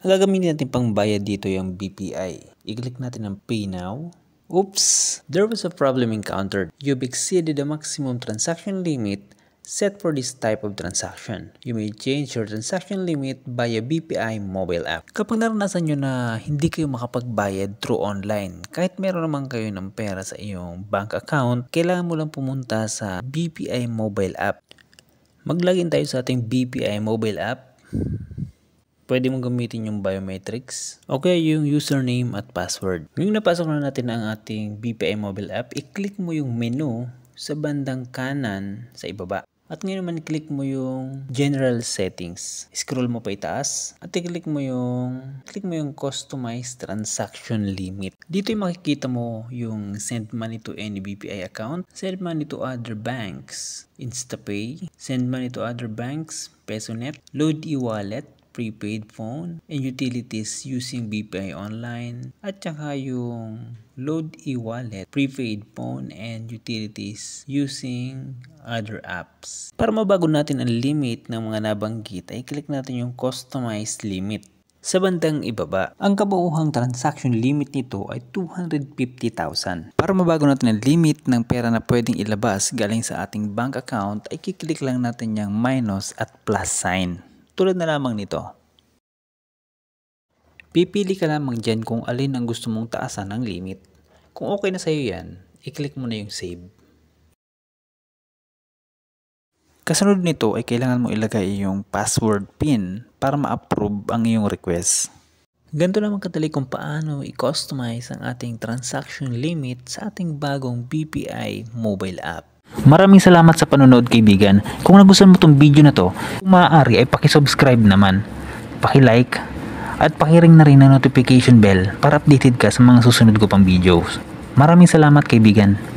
Gagamitin natin pang bayad dito yung BPI. I-click natin ang Pay Now. Oops! There was a problem encountered. You've exceeded the maximum transaction limit set for this type of transaction. You may change your transaction limit via BPI mobile app. Kapag naranasan nyo na hindi kayo makapagbayad through online, kahit meron naman kayo ng pera sa iyong bank account, kailangan mo lang pumunta sa BPI mobile app. Mag-login tayo sa ating BPI mobile app pwede mong gamitin yung biometrics. Okay, yung username at password. Ngayong napasok na natin ang ating BPI mobile app, i-click mo yung menu sa bandang kanan sa ibaba. At ngayon naman click mo yung general settings. Scroll mo pa itaas at i-click mo yung click mo yung customize transaction limit. Dito yung makikita mo yung send money to any BPI account, send money to other banks, InstaPay, send money to other banks, PesoNet, load e-wallet, prepaid phone and utilities using BPI Online at saka yung load e-wallet, prepaid phone and utilities using other apps. Para mabago natin ang limit ng mga nabanggit ay click natin yung customize limit. Sa bandang ibaba, ang kabuuhang transaction limit nito ay 250,000. Para mabago natin ang limit ng pera na pwedeng ilabas galing sa ating bank account ay kiklik lang natin yung minus at plus sign. Tulad na lamang nito. Pipili ka lamang dyan kung alin ang gusto mong taasan ng limit. Kung okay na sa'yo yan, i-click mo na yung save. Kasunod nito ay kailangan mo ilagay yung password pin para ma-approve ang iyong request. Ganito lamang katali kung paano i-customize ang ating transaction limit sa ating bagong BPI mobile app. Maraming salamat sa panonood kaibigan. Kung nagustuhan mo itong video na to, kung maaari ay subscribe naman, like at pakiring na rin ang notification bell para updated ka sa mga susunod ko pang videos. Maraming salamat kaibigan.